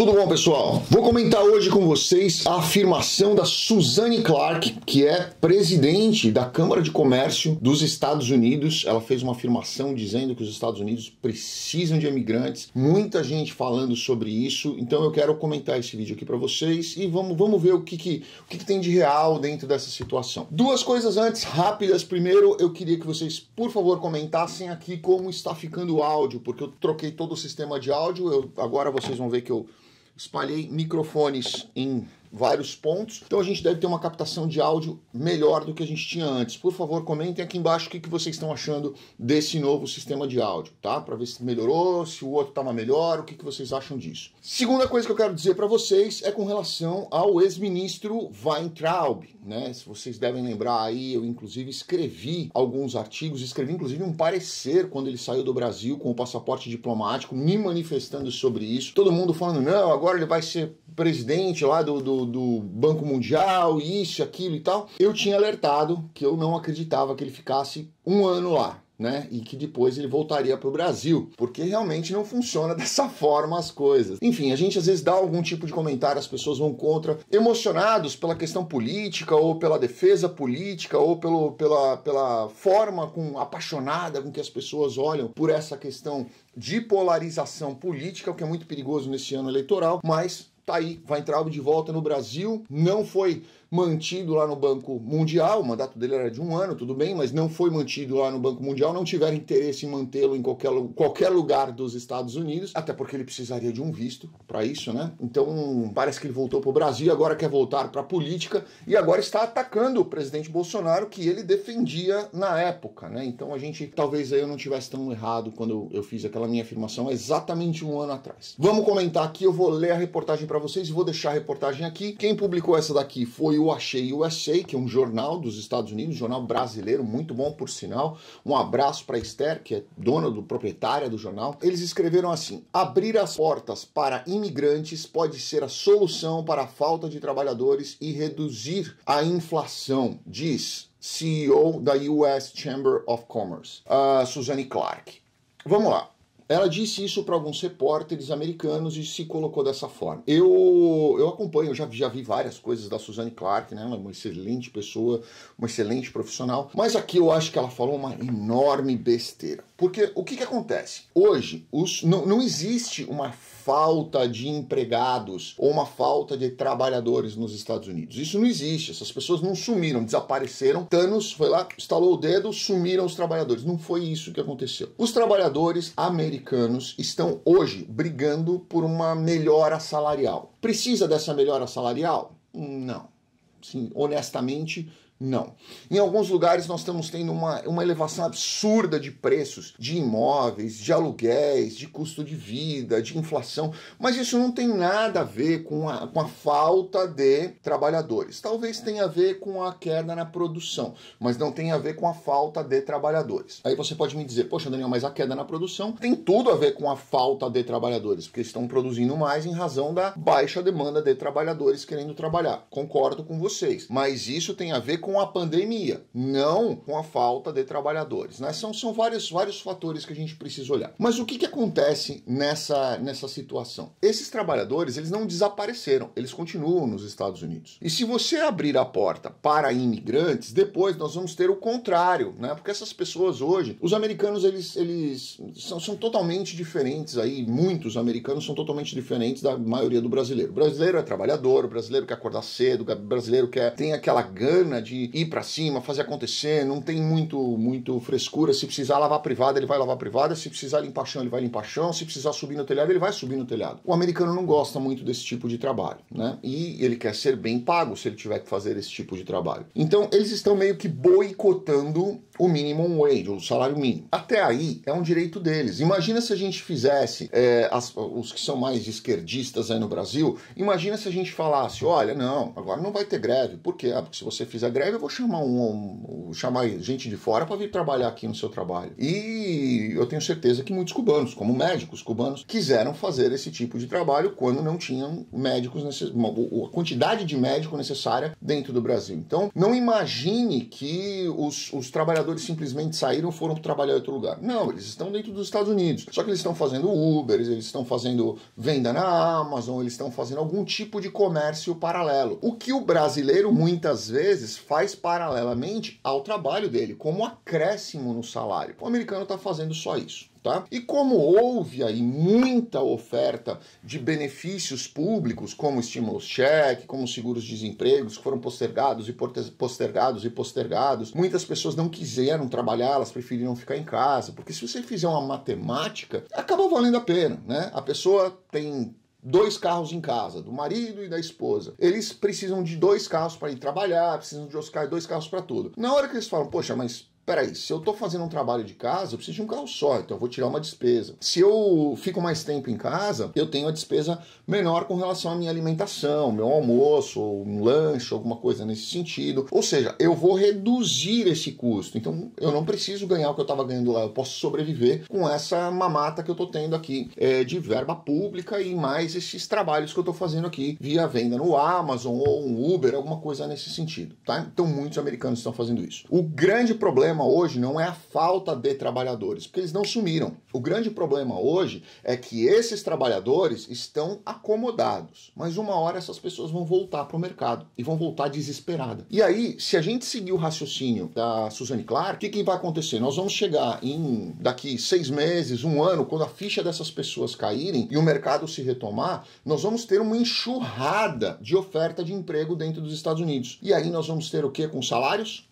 Tudo bom, pessoal? Vou comentar hoje com vocês a afirmação da Suzanne Clark, que é presidente da Câmara de Comércio dos Estados Unidos. Ela fez uma afirmação dizendo que os Estados Unidos precisam de imigrantes. Muita gente falando sobre isso, então eu quero comentar esse vídeo aqui para vocês e vamos, vamos ver o, que, que o que, que tem de real dentro dessa situação. Duas coisas antes, rápidas. Primeiro, eu queria que vocês, por favor, comentassem aqui como está ficando o áudio, porque eu troquei todo o sistema de áudio. Eu, agora vocês vão ver que eu espalhei microfones em vários pontos. Então a gente deve ter uma captação de áudio melhor do que a gente tinha antes. Por favor, comentem aqui embaixo o que, vocês estão achando desse novo sistema de áudio, tá? Para ver se melhorou, se o outro estava melhor, o que, que vocês acham disso. Segunda coisa que eu quero dizer para vocês é com relação ao ex-ministro Weintraub, né? Se vocês devem lembrar aí, eu inclusive escrevi alguns artigos, escrevi inclusive um parecer quando ele saiu do Brasil com o passaporte diplomático, me manifestando sobre isso. Todo mundo falando, não, agora ele vai ser presidente lá do, do do, Banco Mundial, isso, aquilo e tal, eu tinha alertado que eu não acreditava que ele ficasse um ano lá. Né? E que depois ele voltaria para o Brasil, porque realmente não funciona dessa forma as coisas. Enfim, a gente às vezes dá algum tipo de comentário, as pessoas vão contra, emocionados pela questão política, ou pela defesa política, ou pelo, pela, pela forma com, apaixonada com que as pessoas olham por essa questão de polarização política, o que é muito perigoso nesse ano eleitoral, mas tá aí, vai entrar de volta no Brasil, não foi mantido lá no Banco Mundial, o mandato dele era de um ano, tudo bem, mas não foi mantido lá no Banco Mundial, não tiveram interesse em mantê-lo em qualquer, qualquer lugar dos Estados Unidos, até porque ele precisaria de um visto para isso, né? Então parece que ele voltou para o Brasil, agora quer voltar para a política e agora está atacando o presidente Bolsonaro que ele defendia na época, né? Então a gente, talvez eu não tivesse tão errado quando eu fiz aquela minha afirmação exatamente um ano atrás. Vamos comentar aqui, eu vou ler a reportagem para vocês, e vou deixar a reportagem aqui. Quem publicou essa daqui foi eu Achei USA, que é um jornal dos Estados Unidos, um jornal brasileiro, muito bom por sinal. Um abraço para Esther, que é dona do proprietária do jornal. Eles escreveram assim: abrir as portas para imigrantes pode ser a solução para a falta de trabalhadores e reduzir a inflação, diz CEO da US Chamber of Commerce, a Suzanne Clark. Vamos lá. Ela disse isso para alguns repórteres americanos e se colocou dessa forma. Eu, eu acompanho, eu já, já vi várias coisas da Suzanne Clark, né? Ela é uma excelente pessoa, uma excelente profissional. Mas aqui eu acho que ela falou uma enorme besteira. Porque o que, que acontece? Hoje, os, não, não existe uma falta de empregados ou uma falta de trabalhadores nos Estados Unidos. Isso não existe. Essas pessoas não sumiram, desapareceram. Thanos foi lá, estalou o dedo, sumiram os trabalhadores. Não foi isso que aconteceu. Os trabalhadores americanos americanos estão hoje brigando por uma melhora salarial. Precisa dessa melhora salarial? Não. Sim, honestamente, não. Em alguns lugares nós estamos tendo uma, uma elevação absurda de preços de imóveis, de aluguéis, de custo de vida, de inflação, mas isso não tem nada a ver com a, com a falta de trabalhadores. Talvez tenha a ver com a queda na produção, mas não tem a ver com a falta de trabalhadores. Aí você pode me dizer, poxa, Daniel, mas a queda na produção tem tudo a ver com a falta de trabalhadores, porque estão produzindo mais em razão da baixa demanda de trabalhadores querendo trabalhar. Concordo com vocês, mas isso tem a ver com com a pandemia, não com a falta de trabalhadores. Né? São, são vários, vários fatores que a gente precisa olhar. Mas o que, que acontece nessa, nessa situação? Esses trabalhadores eles não desapareceram, eles continuam nos Estados Unidos. E se você abrir a porta para imigrantes, depois nós vamos ter o contrário, né? Porque essas pessoas hoje, os americanos eles, eles são, são totalmente diferentes aí, muitos americanos são totalmente diferentes da maioria do brasileiro. O brasileiro é trabalhador, o brasileiro quer acordar cedo, o brasileiro quer tem aquela gana de ir para cima, fazer acontecer, não tem muito muito frescura. Se precisar lavar privada, ele vai lavar privada, se precisar limpar chão, ele vai limpar chão, se precisar subir no telhado, ele vai subir no telhado. O americano não gosta muito desse tipo de trabalho, né? E ele quer ser bem pago se ele tiver que fazer esse tipo de trabalho. Então, eles estão meio que boicotando o minimum wage, o salário mínimo. Até aí é um direito deles. Imagina se a gente fizesse, é, as, os que são mais esquerdistas aí no Brasil, imagina se a gente falasse: olha, não, agora não vai ter greve. Por quê? Ah, porque se você fizer greve, eu vou chamar, um, um chamar gente de fora para vir trabalhar aqui no seu trabalho. E eu tenho certeza que muitos cubanos, como médicos cubanos, quiseram fazer esse tipo de trabalho quando não tinham médicos, necess... a quantidade de médico necessária dentro do Brasil. Então, não imagine que os, os trabalhadores simplesmente saíram foram trabalhar em outro lugar. Não, eles estão dentro dos Estados Unidos. Só que eles estão fazendo Uber, eles estão fazendo venda na Amazon, eles estão fazendo algum tipo de comércio paralelo. O que o brasileiro muitas vezes faz paralelamente ao trabalho dele, como acréscimo no salário. O americano está fazendo só isso. Tá? E como houve aí muita oferta de benefícios públicos, como estímulos cheque, como seguros desempregos, que foram postergados e postergados e postergados, muitas pessoas não quiseram trabalhar, elas preferiram ficar em casa, porque se você fizer uma matemática, acaba valendo a pena, né? A pessoa tem dois carros em casa, do marido e da esposa. Eles precisam de dois carros para ir trabalhar, precisam de dois carros para tudo. Na hora que eles falam, poxa, mas peraí, se eu estou fazendo um trabalho de casa, eu preciso de um carro só, então eu vou tirar uma despesa. Se eu fico mais tempo em casa, eu tenho a despesa menor com relação à minha alimentação, meu almoço, um lanche, alguma coisa nesse sentido. Ou seja, eu vou reduzir esse custo. Então eu não preciso ganhar o que eu estava ganhando lá, eu posso sobreviver com essa mamata que eu estou tendo aqui é, de verba pública e mais esses trabalhos que eu estou fazendo aqui via venda no Amazon ou um Uber, alguma coisa nesse sentido. Tá? Então muitos americanos estão fazendo isso. O grande problema problema hoje não é a falta de trabalhadores, porque eles não sumiram. O grande problema hoje é que esses trabalhadores estão acomodados, mas uma hora essas pessoas vão voltar para o mercado e vão voltar desesperada. E aí, se a gente seguir o raciocínio da Suzane Clark, o que, que vai acontecer? Nós vamos chegar em daqui seis meses, um ano, quando a ficha dessas pessoas caírem e o mercado se retomar, nós vamos ter uma enxurrada de oferta de emprego dentro dos Estados Unidos. E aí nós vamos ter o que com salários?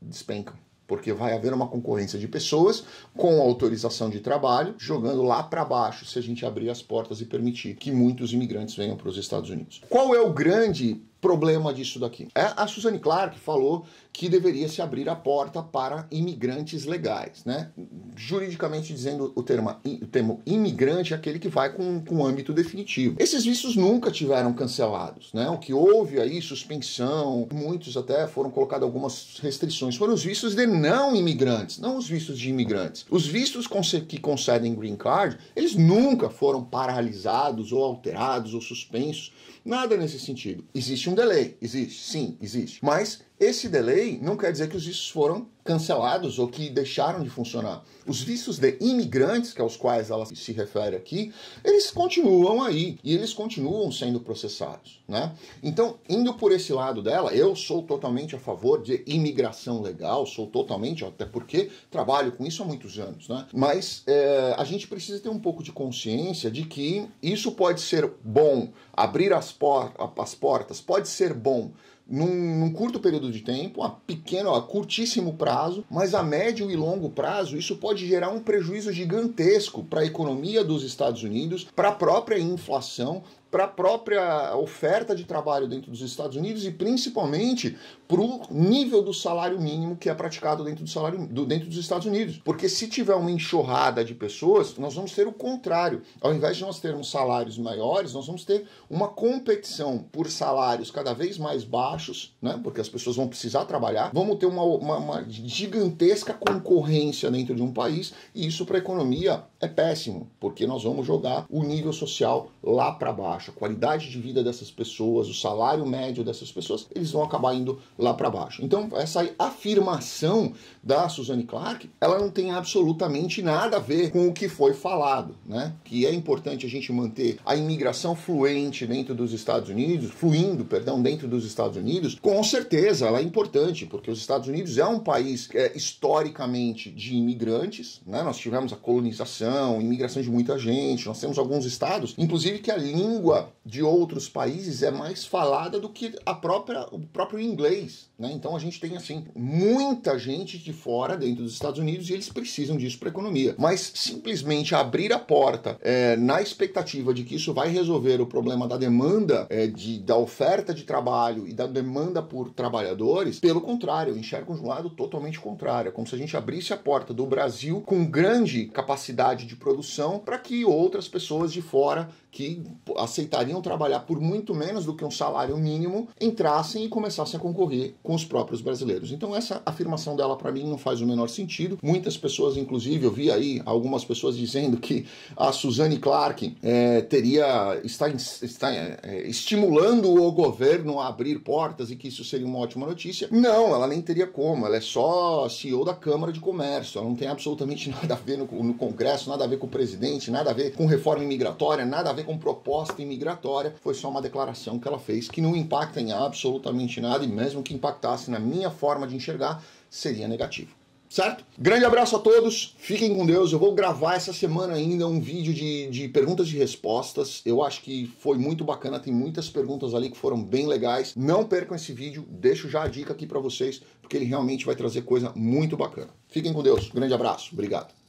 Despencam porque vai haver uma concorrência de pessoas com autorização de trabalho, jogando lá para baixo se a gente abrir as portas e permitir que muitos imigrantes venham para os Estados Unidos. Qual é o grande problema disso daqui? É a Suzane Clark falou que deveria se abrir a porta para imigrantes legais, né? Juridicamente dizendo o termo, o termo imigrante é aquele que vai com, com âmbito definitivo. Esses vistos nunca tiveram cancelados, né? O que houve aí, suspensão, muitos até foram colocadas algumas restrições, foram os vistos de não imigrantes, não os vistos de imigrantes. Os vistos que concedem green card, eles nunca foram paralisados ou alterados ou suspensos, nada nesse sentido. Existe um um delay. É existe, sim, existe. Mas esse delay não quer dizer que os vistos foram cancelados ou que deixaram de funcionar. Os vistos de imigrantes, que aos quais ela se refere aqui, eles continuam aí e eles continuam sendo processados, né? Então, indo por esse lado dela, eu sou totalmente a favor de imigração legal, sou totalmente, até porque trabalho com isso há muitos anos, né? Mas é, a gente precisa ter um pouco de consciência de que isso pode ser bom, abrir as, por as portas, pode ser bom num, num, curto período de tempo, a pequeno, a curtíssimo prazo, mas a médio e longo prazo isso pode gerar um prejuízo gigantesco para a economia dos Estados Unidos, para a própria inflação, para a própria oferta de trabalho dentro dos Estados Unidos e principalmente para o nível do salário mínimo que é praticado dentro, do salário, do, dentro dos Estados Unidos. Porque se tiver uma enxurrada de pessoas, nós vamos ter o contrário. Ao invés de nós termos salários maiores, nós vamos ter uma competição por salários cada vez mais baixos, né? porque as pessoas vão precisar trabalhar, vamos ter uma, uma, uma gigantesca concorrência dentro de um país e isso para a economia é péssimo, porque nós vamos jogar o nível social lá para baixo a qualidade de vida dessas pessoas, o salário médio dessas pessoas, eles vão acabar indo lá para baixo. Então, essa afirmação da Suzanne Clark, ela não tem absolutamente nada a ver com o que foi falado, né? Que é importante a gente manter a imigração fluente dentro dos Estados Unidos, fluindo, perdão, dentro dos Estados Unidos, com certeza ela é importante, porque os Estados Unidos é um país é, historicamente de imigrantes, né? Nós tivemos a colonização, imigração de muita gente, nós temos alguns estados, inclusive que a língua língua de outros países é mais falada do que a própria, o próprio inglês. Né? Então a gente tem assim muita gente de fora dentro dos Estados Unidos e eles precisam disso para economia. Mas simplesmente abrir a porta é, na expectativa de que isso vai resolver o problema da demanda é, de, da oferta de trabalho e da demanda por trabalhadores, pelo contrário, eu enxergo de um lado totalmente contrário, é como se a gente abrisse a porta do Brasil com grande capacidade de produção para que outras pessoas de fora que as aceitariam trabalhar por muito menos do que um salário mínimo entrassem e começassem a concorrer com os próprios brasileiros. Então essa afirmação dela para mim não faz o menor sentido. Muitas pessoas, inclusive, eu vi aí algumas pessoas dizendo que a Suzane Clark é, teria está, está é, estimulando o governo a abrir portas e que isso seria uma ótima notícia. Não, ela nem teria como. Ela é só CEO da Câmara de Comércio. Ela não tem absolutamente nada a ver no, no Congresso, nada a ver com o presidente, nada a ver com reforma imigratória, nada a ver com proposta Imigratória assim, Foi só uma declaração que ela fez que não impacta em absolutamente nada e mesmo que impactasse na minha forma de enxergar, seria negativo certo? Grande abraço a todos, fiquem com Deus. Eu vou gravar essa semana ainda um vídeo de, de, perguntas e respostas. Eu acho que foi muito bacana, tem muitas perguntas ali que foram bem legais. Não percam esse vídeo, deixo já a dica aqui para vocês, porque ele realmente vai trazer coisa muito bacana. Fiquem com Deus, grande abraço, obrigado.